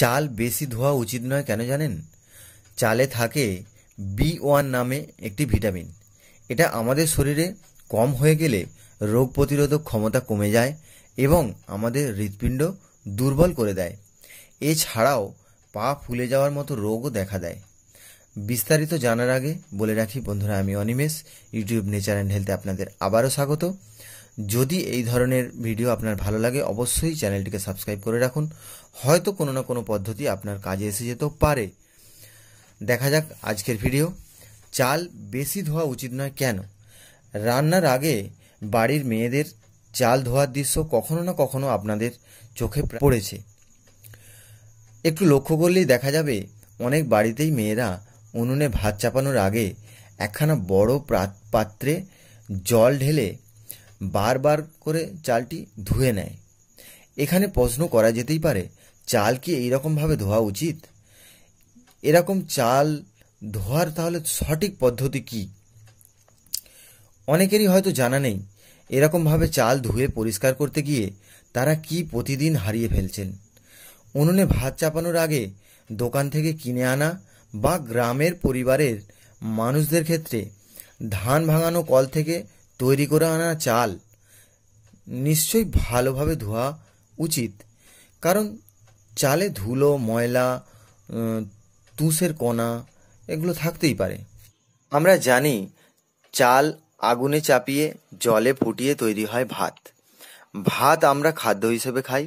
চাল বেশি ধোয়া উচিত নয় কেন জানেন চালে থাকে বি ওয়ান নামে একটি ভিটামিন এটা আমাদের শরীরে কম হয়ে গেলে রোগ প্রতিরোধক ক্ষমতা কমে যায় এবং আমাদের হৃৎপিণ্ড দুর্বল করে দেয় এছাড়াও পা ফুলে যাওয়ার মতো রোগও দেখা দেয় বিস্তারিত জানার আগে বলে রাখি বন্ধুরা আমি অনিমেষ ইউটিউব নেচার অ্যান্ড হেলথে আপনাদের আবারও স্বাগত যদি এই ধরনের ভিডিও আপনার ভালো লাগে অবশ্যই চ্যানেলটিকে সাবস্ক্রাইব করে রাখুন হয়তো কোনো না কোনো পদ্ধতি আপনার কাজে এসে যেতেও পারে দেখা যাক আজকের ভিডিও চাল বেশি ধোয়া উচিত নয় কেন রান্নার আগে বাড়ির মেয়েদের চাল ধোয়ার দৃশ্য কখনো না কখনো আপনাদের চোখে পড়েছে একটু লক্ষ্য করলেই দেখা যাবে অনেক বাড়িতেই মেয়েরা উনুনে ভাত চাপানোর আগে একখানা বড় পাত্রে জল ঢেলে বারবার করে চালটি ধুয়ে নেয় এখানে প্রশ্ন করা যেতেই পারে চাল কি এইরকমভাবে ধোয়া উচিত এরকম চাল ধোয়ার তাহলে সঠিক পদ্ধতি কি অনেকেরই হয়তো জানা নেই এরকমভাবে চাল ধুয়ে পরিষ্কার করতে গিয়ে তারা কি প্রতিদিন হারিয়ে ফেলছেন উনুনে ভাত চাপানোর আগে দোকান থেকে কিনে আনা বা গ্রামের পরিবারের মানুষদের ক্ষেত্রে ধান ভাঙানো কল থেকে তৈরি করে আনা চাল নিশ্চয়ই ভালোভাবে ধোয়া উচিত কারণ চালে ধুলো ময়লা তুষের কণা এগুলো থাকতেই পারে আমরা জানি চাল আগুনে চাপিয়ে জলে ফুটিয়ে তৈরি হয় ভাত ভাত আমরা খাদ্য হিসেবে খাই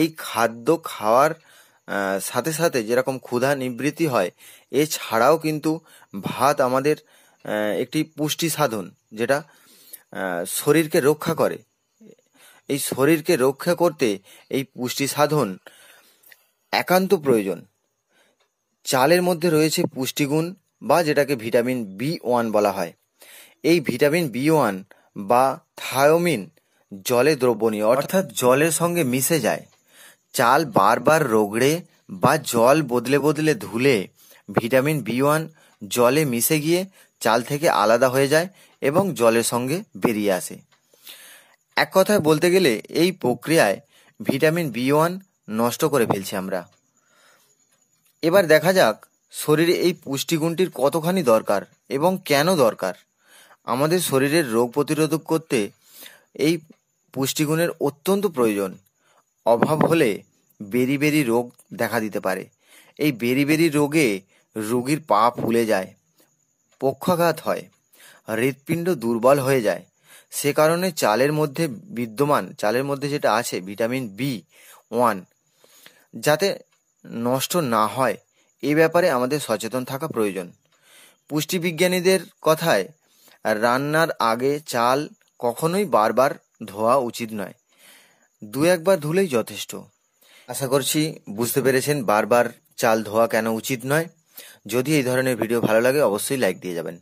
এই খাদ্য খাওয়ার সাথে সাথে যেরকম ক্ষুধা নিবৃত্তি হয় এছাড়াও কিন্তু ভাত আমাদের একটি পুষ্টি সাধন যেটা শরীরকে রক্ষা করে এই শরীরকে রক্ষা করতে এই পুষ্টি সাধন একান্ত প্রয়োজন চালের মধ্যে রয়েছে পুষ্টিগুণ বা যেটাকে ভিটামিন বি ওয়ান বলা হয় এই ভিটামিন বি ওয়ান বা থায়োমিন জলে দ্রবণীয় অর্থাৎ জলের সঙ্গে মিশে যায় চাল বারবার রোগড়ে বা জল বদলে বদলে ধুলে ভিটামিন বি ওয়ান জলে মিশে গিয়ে চাল থেকে আলাদা হয়ে যায় এবং জলের সঙ্গে বেরিয়ে আসে এক কথায় বলতে গেলে এই প্রক্রিয়ায় ভিটামিন বি ওয়ান নষ্ট করে ফেলছি আমরা এবার দেখা যাক শরীরে এই পুষ্টিগুণটির কতখানি দরকার এবং কেন দরকার আমাদের শরীরের রোগ প্রতিরোধক করতে এই পুষ্টিগুণের অত্যন্ত প্রয়োজন অভাব হলে বেরি বেরি রোগ দেখা দিতে পারে এই বেরি বেরি রোগে রোগীর পা ফুলে যায় পক্ষাঘাত হয় হৃৎপিণ্ড দুর্বল হয়ে যায় সে কারণে চালের মধ্যে বিদ্যমান চালের মধ্যে যেটা আছে ভিটামিন বি ওয়ান যাতে নষ্ট না হয় এ ব্যাপারে আমাদের সচেতন থাকা প্রয়োজন পুষ্টিবিজ্ঞানীদের কথায় রান্নার আগে চাল কখনোই বারবার ধোয়া উচিত নয় দু একবার ধুলেই যথেষ্ট আশা করছি বুঝতে পেরেছেন বারবার চাল ধোয়া কেন উচিত নয় যদি এই ধরনের ভিডিও ভালো লাগে অবশ্যই লাইক দিয়ে যাবেন